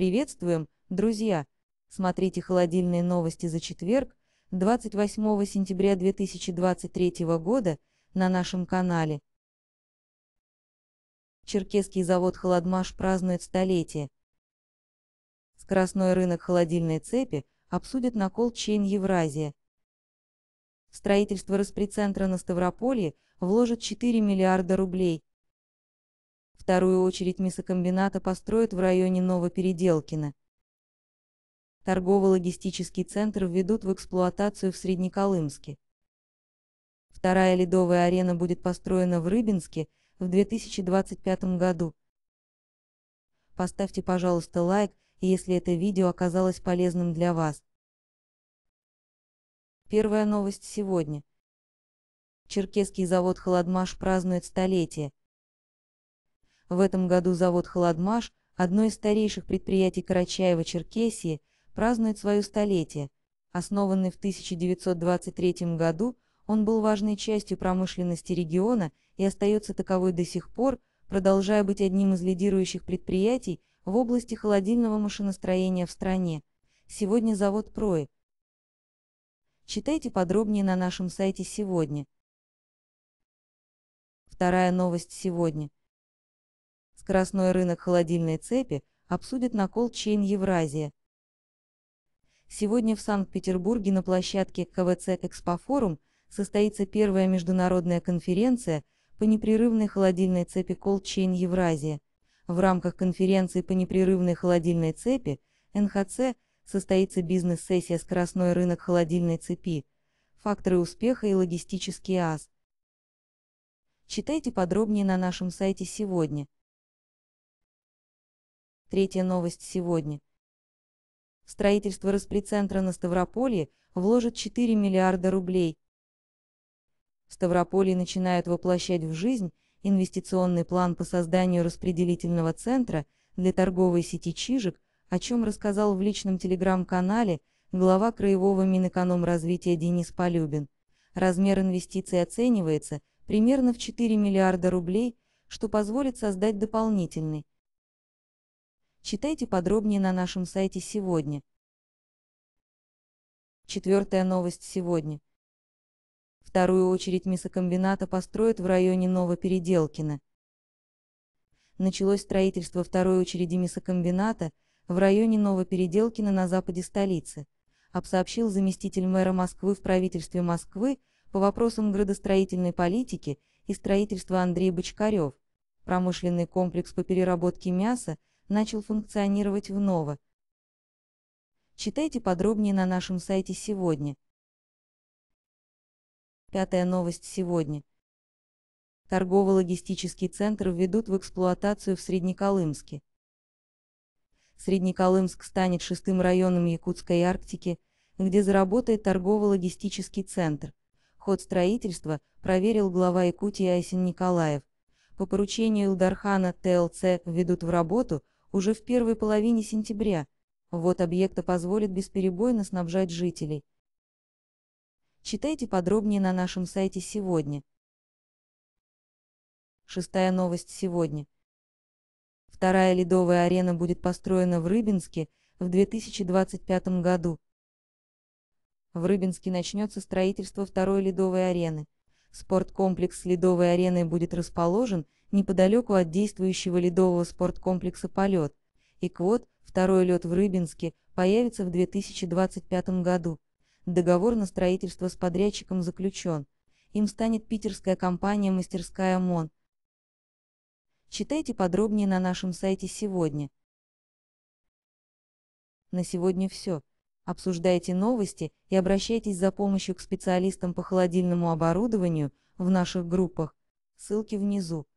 Приветствуем, друзья! Смотрите холодильные новости за четверг, 28 сентября 2023 года на нашем канале. Черкесский завод «Холодмаш» празднует столетие. Скоростной рынок холодильной цепи обсудят на колчейн Евразия. В строительство распредцентра на Ставрополье вложат 4 миллиарда рублей – Вторую очередь мясокомбината построят в районе Новопеределкино. Торгово-логистический центр введут в эксплуатацию в Среднеколымске. Вторая ледовая арена будет построена в Рыбинске в 2025 году. Поставьте, пожалуйста, лайк, если это видео оказалось полезным для вас. Первая новость сегодня. Черкесский завод «Холодмаш» празднует столетие. В этом году завод «Холодмаш», одно из старейших предприятий Карачаева-Черкесии, празднует свое столетие. Основанный в 1923 году, он был важной частью промышленности региона и остается таковой до сих пор, продолжая быть одним из лидирующих предприятий в области холодильного машиностроения в стране. Сегодня завод «Прои». Читайте подробнее на нашем сайте сегодня. Вторая новость сегодня – скоростной рынок холодильной цепи обсудит накол Чейн Евразия. Сегодня в Санкт-Петербурге на площадке КВЦ «Экспофорум» состоится первая международная конференция по непрерывной холодильной цепи Cold Chain Евразия. В рамках конференции по непрерывной холодильной цепи НХЦ состоится бизнес-сессия «Скоростной рынок холодильной цепи. Факторы успеха и логистический АС». Читайте подробнее на нашем сайте сегодня. Третья новость сегодня. В строительство распрецентра на Ставрополье вложат 4 миллиарда рублей. В Ставрополье начинают воплощать в жизнь инвестиционный план по созданию распределительного центра для торговой сети «Чижик», о чем рассказал в личном телеграм-канале глава Краевого Минэкономразвития Денис Полюбин. Размер инвестиций оценивается примерно в 4 миллиарда рублей, что позволит создать дополнительный Читайте подробнее на нашем сайте сегодня. Четвертая новость сегодня. Вторую очередь мясокомбината построят в районе Новопеределкино. Началось строительство второй очереди мясокомбината в районе Новопеределкино на западе столицы, об сообщил заместитель мэра Москвы в правительстве Москвы по вопросам градостроительной политики и строительства Андрей Бочкарев. Промышленный комплекс по переработке мяса – начал функционировать вново. Читайте подробнее на нашем сайте сегодня. Пятая новость сегодня. Торгово-логистический центр введут в эксплуатацию в Среднеколымске. Среднеколымск станет шестым районом Якутской Арктики, где заработает торгово-логистический центр. Ход строительства проверил глава Якутии Айсен Николаев. По поручению Илдархана ТЛЦ введут в работу уже в первой половине сентября. Вот объекта позволит бесперебойно снабжать жителей. Читайте подробнее на нашем сайте сегодня. Шестая новость сегодня. Вторая ледовая арена будет построена в Рыбинске в 2025 году. В Рыбинске начнется строительство второй ледовой арены. Спорткомплекс с ледовой ареной будет расположен – неподалеку от действующего ледового спорткомплекса «Полет», и квот, второй лед в Рыбинске, появится в 2025 году. Договор на строительство с подрядчиком заключен. Им станет питерская компания «Мастерская МОН». Читайте подробнее на нашем сайте сегодня. На сегодня все. Обсуждайте новости и обращайтесь за помощью к специалистам по холодильному оборудованию в наших группах. Ссылки внизу.